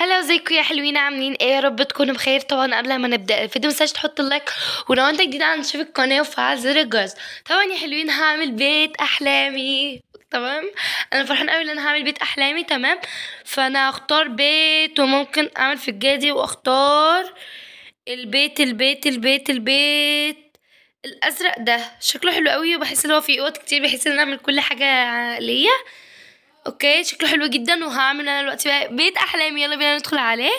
هلا ازيكم يا حلوين عاملين ايه يا رب تكونوا بخير طبعا قبل ما نبدا الفيديو متنساش تحط اللايك ولو انت جديد على شوف القناه وفعل زر الجرس طبعا يا حلوين هعمل بيت احلامي تمام انا فرحان قوي ان انا هعمل بيت احلامي تمام فانا هختار بيت وممكن اعمل في الجادي واختار البيت البيت البيت البيت الازرق ده شكله حلو قوي وبحس ان هو فيه اوض كتير بحس ان انا اعمل كل حاجه ليا اوكي شكله حلو جدا وهعمل انا دلوقتي بيت احلامي يلا بينا ندخل عليه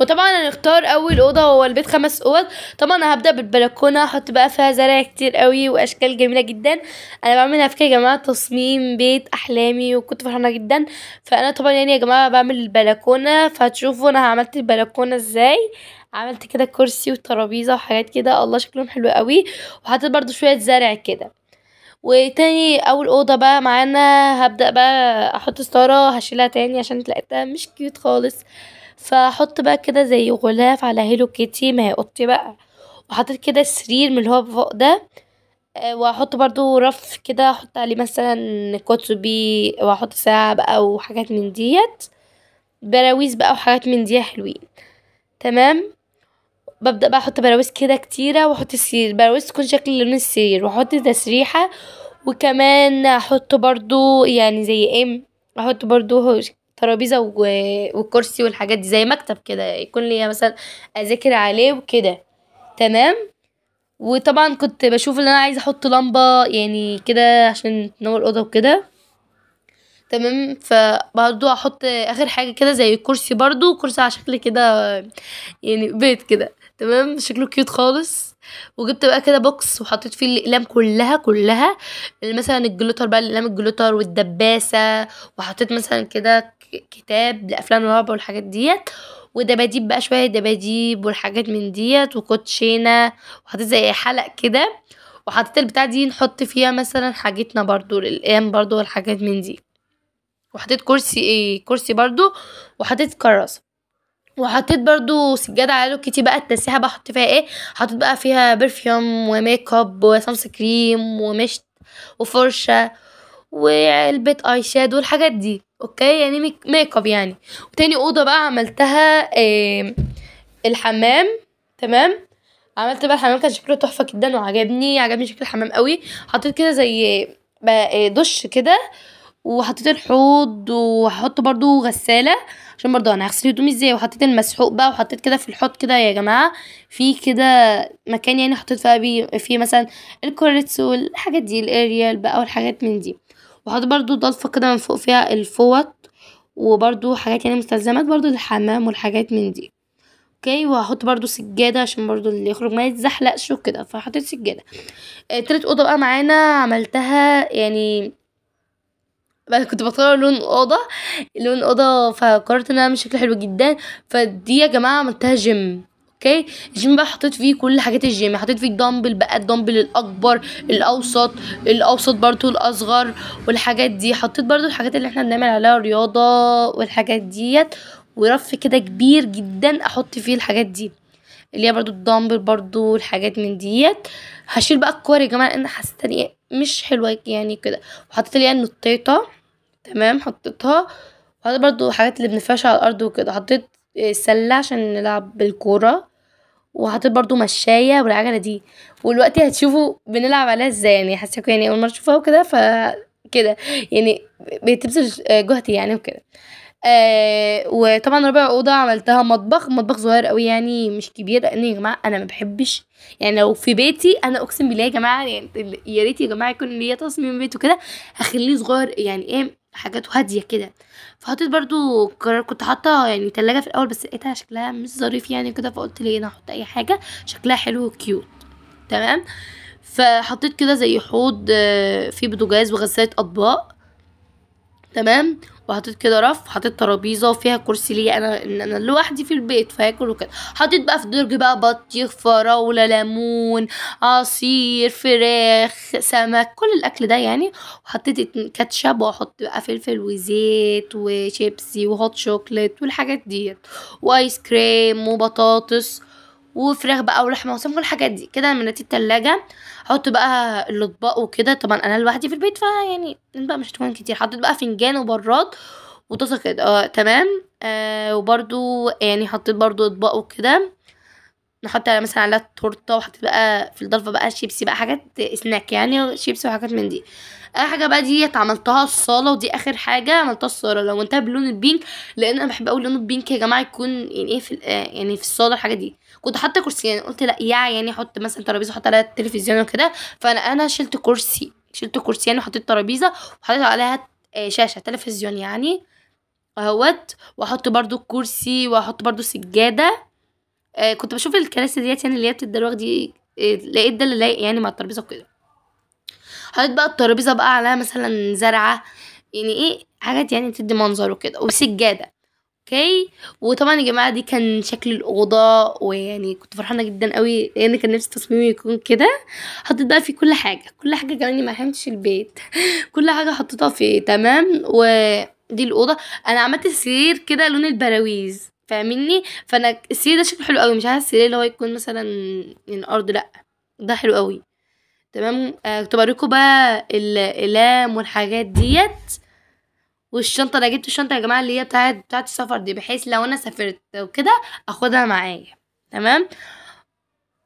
وطبعا هنختار اول اوضه هو البيت خمس اوض طبعا انا هبدا بالبلكونه احط بقى فيها زرع كتير قوي واشكال جميله جدا انا بعملها كده يا جماعه تصميم بيت احلامي وكنت فرحانه جدا فانا طبعا يعني يا جماعه بعمل البلكونه فهتشوفوا انا عملت البلكونه ازاي عملت كده كرسي وترابيزه وحاجات كده الله شكلهم حلو قوي وحطيت برضو شويه زرع كده وتاني اول اوضه بقى معانا هبدا بقى احط ستاره هشيلها تاني عشان لقيتها مش كيوت خالص فحط بقى كده زي غلاف على هيلو كيتي ما هي اوضتي بقى وحطيت كده سرير من اللي هو فوق ده آه، واحط برضو رف كده احط عليه مثلا كتبي واحط ساعة بقى وحاجات من ديت براويز بقى وحاجات من دي حلوين تمام ببدأ بقى أحط براويز كده كتيرة وأحط السرير براويز تكون شكل لون السرير وأحط تسريحة وكمان أحط برضو يعني زي ام أحط برضو ترابيزة وكرسي والحاجات دي زي مكتب كده يكون ليا مثلا أذاكر عليه وكده تمام وطبعا كنت بشوف ان انا عايزه احط لمبه يعني كده عشان تنور الاوضه وكده تمام فبرضو احط اخر حاجه كده زي كرسي برضو كرسي على شكل كده يعني بيت كده تمام شكله كيوت خالص وجبت بقى كده بوكس وحطيت فيه الاقلام كلها كلها مثلا الجلوتر بقى الاقلام الجلوتر والدباسه وحطيت مثلا كده كتاب لافلام الرعب والحاجات ديت ودباديب بقى شويه دباديب والحاجات من ديت وكوتشينه وحطيت زي حلق كده وحطيت البتاع دي نحط فيها مثلا حاجتنا برضو الاقلام برضو والحاجات من دي وحطيت كرسي ايه كرسي برضو وحطيت كراسه وحطيت برضو سجادة على لوكيتي بقى التسيحه بقى احط فيها ايه حطيت بقى فيها برفيوم وميك اب وسانس كريم ومشت وفرشة وعلبة اي شادو والحاجات دي اوكي يعني ميك اب يعني وتاني اوضة بقى عملتها إيه الحمام تمام عملت بقى الحمام كان شكله تحفة جدا وعجبني عجبني شكل الحمام قوي حطيت كده زي بقى آه، دش كده وحطيت الحوض وهحط برضو غسالة عشان برضو انا هغسل هدومي ازاي وحطيت المسحوق بقى وحطيت كده في الحوض كده يا جماعة في كده مكان يعني حطيت فيها بي فيه مثلا الكوريتس والحاجات دي الاريال بقى والحاجات من دي وحطيت برضو ضلفة كده من فوق فيها الفوط وبرضو حاجات يعني مستلزمات برضو للحمام والحاجات من دي اوكي وهحط برضو سجاده عشان برضو اللي يخرج ما يتزحلقش وكده فحطيت سجاده آه، تالت اوضه بقى معانا عملتها يعني بقى كنت بختار لون اوضه لون اوضه فقررت ان انا اعمل شكل حلو جدا فدي يا جماعه عملتها جيم اوكي الجيم بقى حطيت فيه كل حاجات الجيم حطيت فيه الدمبل بقى الدمبل الاكبر الاوسط الاوسط برضو الاصغر والحاجات دي حطيت برضو الحاجات اللي احنا بنعمل عليها رياضه والحاجات ديت ورف كده كبير جدا احط فيه الحاجات دي اللي هي برضو الدامبل برضو والحاجات من ديت هشيل بقى الكور يا جماعه لان ان مش حلوه يعني كده وحطيت ليها النطيطه تمام حطيتها وحطيت برضو حاجات اللي بنفرشها على الارض وكده حطيت سله عشان نلعب بالكوره وحطيت برضو مشايه والعجله دي ودلوقتي هتشوفوا بنلعب عليها ازاي يعني حاسه يعني اول مره تشوفوها وكده ف كده يعني بتبذل جهدي يعني وكده آه، وطبعا رابع اوضه عملتها مطبخ مطبخ صغير قوي يعني مش كبير لان يا جماعه انا ما بحبش يعني لو في بيتي انا اقسم بالله يا جماعه يعني يا ريت يا جماعه يكون ليا تصميم بيت وكده هخليه صغير يعني ايه حاجات هاديه كده فحطيت برضو كنت حاطه يعني تلاجة في الاول بس لقيتها شكلها مش ظريف يعني كده فقلت ليه انا هحط اي حاجه شكلها حلو وكيوت تمام فحطيت كده زي حوض آه، فيه بوتاجاز وغسالة اطباق تمام وحطيت كده رف حطيت ترابيزه وفيها كرسي ليا انا ان انا لوحدي في البيت فهاكل وكده حطيت بقى في درج بقى بطيخ فراوله ليمون عصير فراخ سمك كل الاكل ده يعني وحطيت كاتشب واحط بقى فلفل وزيت وشيبسي وهوت شوكليت والحاجات ديت وايس كريم وبطاطس وفراخ بقى ولحمه وسمك والحاجات دي كده لما نتي التلاجة احط بقى الاطباق وكده طبعا انا لوحدي في البيت فيعني بقى مش هتكون كتير حطيت بقى فنجان وبراد وطاسه كده اه تمام آه وبرده يعني حطيت برده اطباق وكده نحط مثلا على التورته وحطيت بقى في الضلفه بقى شيبسي بقى حاجات سناك يعني شيبسي وحاجات من دي اي حاجه بقى ديت عملتها الصاله ودي اخر حاجه عملتها الصاله لو انتهى بلون البينك لان انا بحب اقول لون البينك يا جماعه يكون يعني ايه في آه، يعني في الصاله الحاجه دي كنت حاطه كرسيين يعني قلت لا يا يعني احط مثلا ترابيزه احط عليها التلفزيون وكده فانا انا شلت كرسي شلت كرسيين يعني وحطيت ترابيزه وحطيت عليها آه، شاشه تلفزيون يعني اهوت واحط برضو كرسي واحط برضو سجاده آه كنت بشوف الكراسي ديت يعني اللي هي بتدلوق دي آه، لقيت ده اللي لايق يعني مع الترابيزه وكده حطيت بقى الترابيزه بقى عليها مثلا زرعه يعني ايه حاجات يعني تدي منظر وكده وسجاده اوكي وطبعا يا جماعه دي كان شكل الاوضه ويعني كنت فرحانه جدا قوي لان يعني كان نفسي تصميمي يكون كده حطيت بقى فيه كل حاجه كل حاجه كمان ما حمتش البيت كل حاجه حطيتها فيه تمام ودي الاوضه انا عملت سرير كده لون البراويز فاهميني فانا السرير ده شكله حلو قوي مش عايز السرير اللي هو يكون مثلا من ارض لا ده حلو قوي تمام آه كنت بوريكم بقى الاقلام والحاجات ديت والشنطه انا جبت الشنطه يا جماعه اللي هي بتاعه بتاعه السفر دي بحيث لو انا سافرت وكده اخدها معايا تمام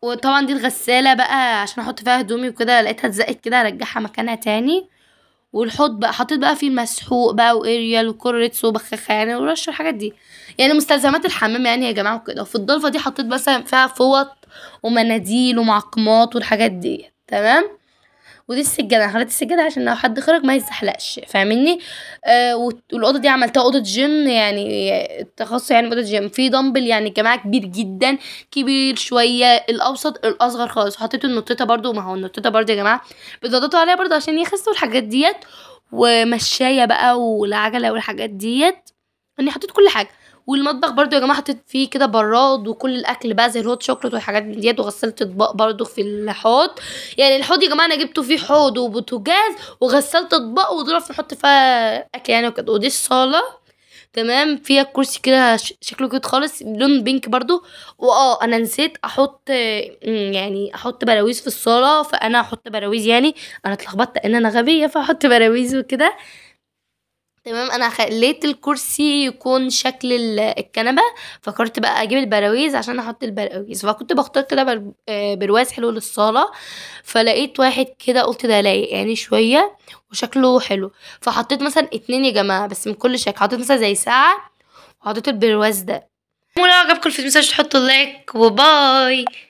وطبعا دي الغساله بقى عشان احط فيها هدومي وكده لقيتها اتزقت كده ارجعها مكانها تاني والحوض بقى حطيت بقى فيه مسحوق بقى واريال وكوريتس وبخاخه يعني ورش الحاجات دي يعني مستلزمات الحمام يعني يا جماعه وكده وفي الضلفه دي حطيت مثلا فيها فوط ومناديل ومعقمات والحاجات دي تمام ودي السجاده انا خليت السجاده عشان لو حد خرج ما يتزحلقش فاهمني آه والاوضه دي عملتها اوضه جيم يعني التخصص يعني اوضه جيم في دمبل يعني جماعه كبير جدا كبير شويه الاوسط الاصغر خالص حطيت النطيطه برده ما هو النطيطه برده يا جماعه بيضغطوا عليها برده عشان يخسوا الحاجات ديت ومشايه بقى والعجله والحاجات ديت اني يعني حطيت كل حاجه والمطبخ برضو يا جماعه حطيت فيه كده براد وكل الاكل بقى زي الهوت شوكليت والحاجات من ديت وغسلت اطباق برضو في الحوض يعني الحوض يا جماعه انا جبته فيه حوض وبوتاجاز وغسلت اطباق وظرف نحط فيها اكل يعني وكده ودي الصاله تمام فيها كرسي كده شكله كده خالص لون بينك برضو واه انا نسيت احط يعني احط براويز في الصاله فانا احط براويز يعني انا اتلخبطت ان انا غبيه فاحط براويز وكده تمام انا خليت الكرسي يكون شكل الكنبه فكرت بقى اجيب البراويز عشان احط البراويز فكنت بختار كده بر... آه، برواز حلو للصاله فلقيت واحد كده قلت ده لايق يعني شويه وشكله حلو فحطيت مثلا اتنين يا جماعه بس من كل شكل حطيت مثلا زي ساعه وحطيت البرواز ده ولو عجبكم الفيديو مش تحطوا لايك وباي